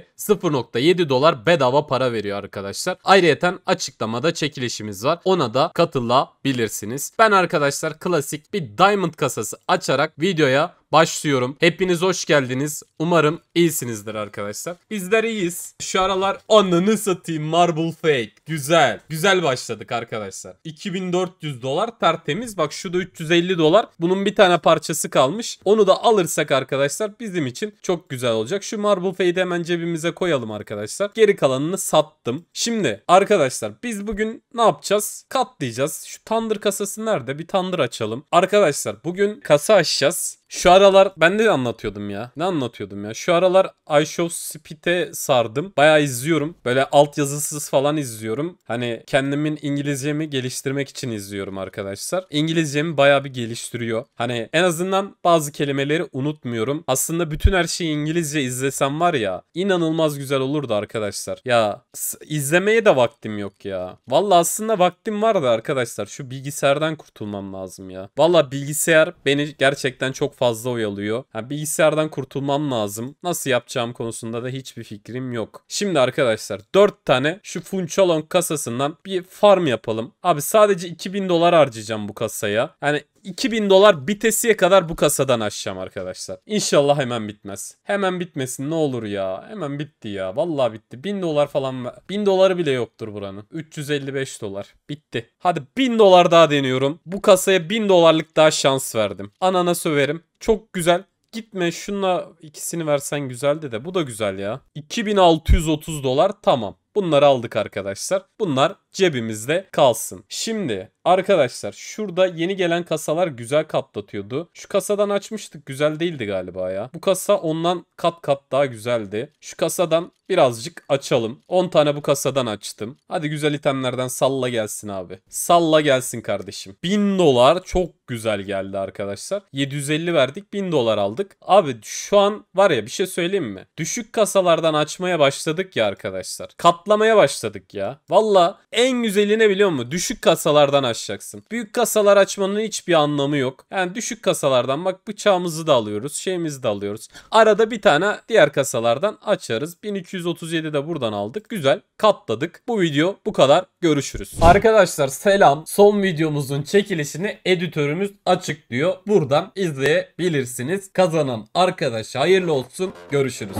bize 0.7 dolar bedava para veriyor arkadaşlar. Ayrıca açıklamada çekilişimiz var. Ona da katılabilirsiniz. Ben arkadaşlar klasik bir diamond kasası açarak videoya başlıyorum. Hepiniz hoş geldiniz. Umarım iyisinizdir arkadaşlar. Bizler iyiyiz. Şu aralar ananı satayım marble fake. Güzel. Güzel başladık arkadaşlar. 2400 dolar tertemiz. Bak şu da 350 dolar. Bunun bir tane parçası kalmış. Onu da alırsak arkadaşlar bizim için çok güzel olacak. Şu marble fake'i hemen cebimize koyalım arkadaşlar. Geri kalanını sattım. Şimdi arkadaşlar biz bugün ne yapacağız? Katlayacağız. Şu tandır kasası nerede? Bir tandır açalım. Arkadaşlar bugün kasa açacağız. Şu aralar ben de anlatıyordum ya. Ne anlatıyordum ya? Şu aralar iShow Speed'e sardım. Bayağı izliyorum. Böyle altyazısız falan izliyorum. Hani kendimin İngilizcemi geliştirmek için izliyorum arkadaşlar. İngilizcemi bayağı bir geliştiriyor. Hani en azından bazı kelimeleri unutmuyorum. Aslında bütün her şeyi İngilizce izlesem var ya inanılmaz güzel olurdu arkadaşlar. Ya izlemeye de vaktim yok ya. Valla aslında vaktim vardı arkadaşlar şu bilgisayardan kurtulmam lazım ya. Valla bilgisayar beni gerçekten çok fazla fazla oyalıyor. Yani bilgisayardan kurtulmam lazım. Nasıl yapacağım konusunda da hiçbir fikrim yok. Şimdi arkadaşlar 4 tane şu Funchalon kasasından bir farm yapalım. Abi sadece 2000 dolar harcayacağım bu kasaya. Yani 2000 dolar bitesiye kadar bu kasadan açacağım arkadaşlar. İnşallah hemen bitmez. Hemen bitmesin ne olur ya. Hemen bitti ya. Vallahi bitti. 1000 dolar falan. 1000 doları bile yoktur buranın. 355 dolar. Bitti. Hadi 1000 dolar daha deniyorum. Bu kasaya 1000 dolarlık daha şans verdim. Anana söverim. Çok güzel gitme şunla ikisini versen güzeldi de bu da güzel ya. 2630 dolar tamam. Bunları aldık arkadaşlar. Bunlar cebimizde kalsın. Şimdi arkadaşlar şurada yeni gelen kasalar güzel kaplatıyordu. Şu kasadan açmıştık güzel değildi galiba ya. Bu kasa ondan kat kat daha güzeldi. Şu kasadan birazcık açalım. 10 tane bu kasadan açtım. Hadi güzel itemlerden salla gelsin abi. Salla gelsin kardeşim. 1000 dolar çok güzel geldi arkadaşlar. 750 verdik 1000 dolar aldık. Abi şu an var ya bir şey söyleyeyim mi? Düşük kasalardan açmaya başladık ya arkadaşlar. Kat patlamaya başladık ya. Valla en güzeli ne biliyor musun? Düşük kasalardan açacaksın. Büyük kasalar açmanın hiçbir anlamı yok. Yani düşük kasalardan bak bıçağımızı da alıyoruz. Şeyimizi de alıyoruz. Arada bir tane diğer kasalardan açarız. 1237 de buradan aldık. Güzel katladık. Bu video bu kadar. Görüşürüz. Arkadaşlar selam. Son videomuzun çekilişini editörümüz açıklıyor. Buradan izleyebilirsiniz. Kazanan arkadaşa hayırlı olsun. Görüşürüz.